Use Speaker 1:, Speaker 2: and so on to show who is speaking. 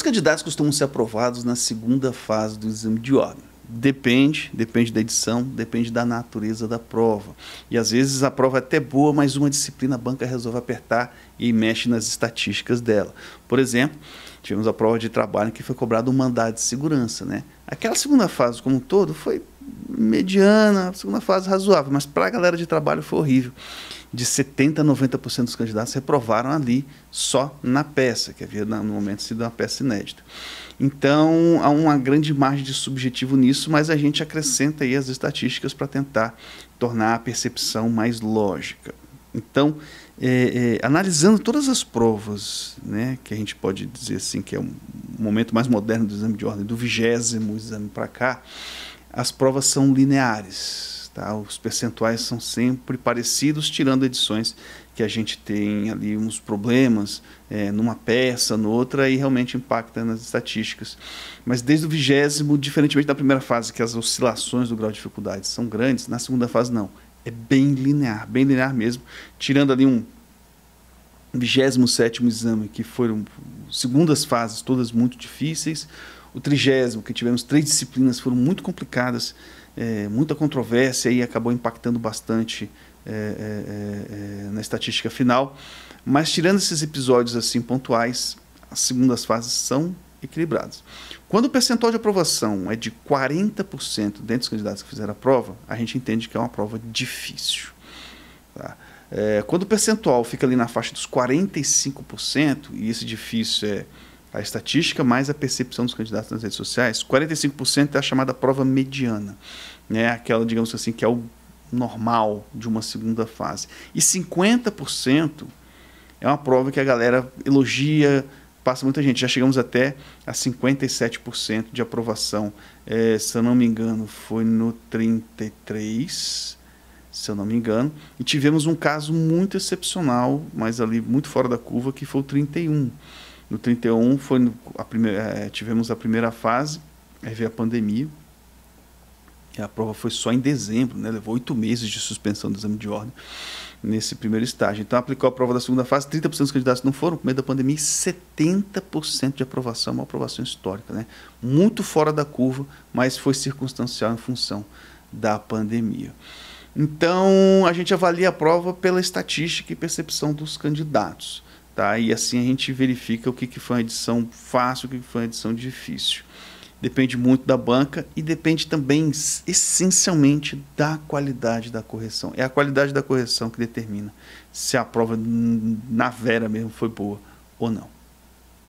Speaker 1: Os candidatos costumam ser aprovados na segunda fase do exame de ordem. Depende, depende da edição, depende da natureza da prova. E às vezes a prova é até boa, mas uma disciplina a banca resolve apertar e mexe nas estatísticas dela. Por exemplo, tivemos a prova de trabalho que foi cobrado um mandado de segurança, né? Aquela segunda fase como um todo foi mediana, segunda fase razoável, mas para a galera de trabalho foi horrível. De 70% a 90% dos candidatos reprovaram ali só na peça, que havia no momento sido uma peça inédita. Então, há uma grande margem de subjetivo nisso, mas a gente acrescenta aí as estatísticas para tentar tornar a percepção mais lógica. Então, é, é, analisando todas as provas, né, que a gente pode dizer assim que é o um momento mais moderno do exame de ordem, do vigésimo exame para cá, as provas são lineares, tá? os percentuais são sempre parecidos, tirando edições que a gente tem ali uns problemas é, numa peça, noutra, e realmente impacta nas estatísticas. Mas desde o vigésimo, diferentemente da primeira fase, que as oscilações do grau de dificuldade são grandes, na segunda fase não. É bem linear, bem linear mesmo, tirando ali um 27 exame, que foram segundas fases, todas muito difíceis, o trigésimo, que tivemos três disciplinas, foram muito complicadas, é, muita controvérsia e acabou impactando bastante é, é, é, é, na estatística final. Mas tirando esses episódios assim pontuais, as segundas fases são equilibradas. Quando o percentual de aprovação é de 40% dentre os candidatos que fizeram a prova, a gente entende que é uma prova difícil. Tá? É, quando o percentual fica ali na faixa dos 45%, e esse difícil é a estatística mais a percepção dos candidatos nas redes sociais, 45% é a chamada prova mediana, né? aquela, digamos assim, que é o normal de uma segunda fase. E 50% é uma prova que a galera elogia, passa muita gente. Já chegamos até a 57% de aprovação. É, se eu não me engano, foi no 33%, se eu não me engano. E tivemos um caso muito excepcional, mas ali muito fora da curva, que foi o 31%. No 31 foi a primeira, é, tivemos a primeira fase, aí veio a pandemia. E a prova foi só em dezembro, né? levou oito meses de suspensão do exame de ordem nesse primeiro estágio. Então, aplicou a prova da segunda fase, 30% dos candidatos não foram, por meio da pandemia, e 70% de aprovação, uma aprovação histórica. Né? Muito fora da curva, mas foi circunstancial em função da pandemia. Então, a gente avalia a prova pela estatística e percepção dos candidatos tá? E assim a gente verifica o que, que foi uma edição fácil, o que, que foi uma edição difícil. Depende muito da banca e depende também essencialmente da qualidade da correção. É a qualidade da correção que determina se a prova na vera mesmo foi boa ou não.